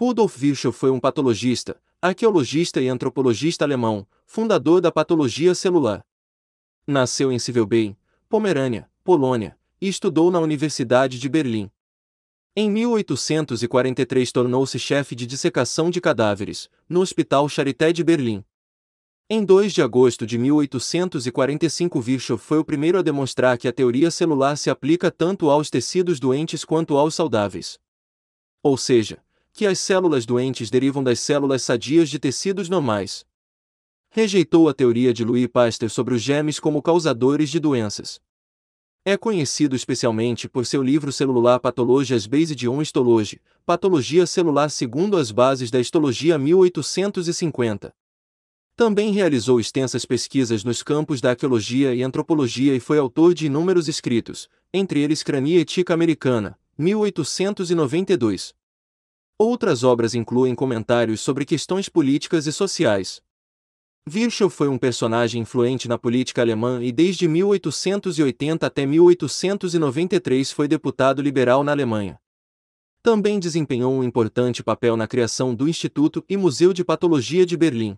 Rudolf Virchow foi um patologista, arqueologista e antropologista alemão, fundador da patologia celular. Nasceu em Sivelbein, Pomerânia, Polônia, e estudou na Universidade de Berlim. Em 1843 tornou-se chefe de dissecação de cadáveres, no Hospital Charité de Berlim. Em 2 de agosto de 1845 Virchow foi o primeiro a demonstrar que a teoria celular se aplica tanto aos tecidos doentes quanto aos saudáveis. Ou seja, que as células doentes derivam das células sadias de tecidos normais. Rejeitou a teoria de Louis Pasteur sobre os germes como causadores de doenças. É conhecido especialmente por seu livro Celular Patologias de on Histology, Patologia Celular segundo as bases da histologia 1850. Também realizou extensas pesquisas nos campos da arqueologia e antropologia e foi autor de inúmeros escritos, entre eles Crania Ética Americana, 1892. Outras obras incluem comentários sobre questões políticas e sociais. Virchow foi um personagem influente na política alemã e desde 1880 até 1893 foi deputado liberal na Alemanha. Também desempenhou um importante papel na criação do Instituto e Museu de Patologia de Berlim.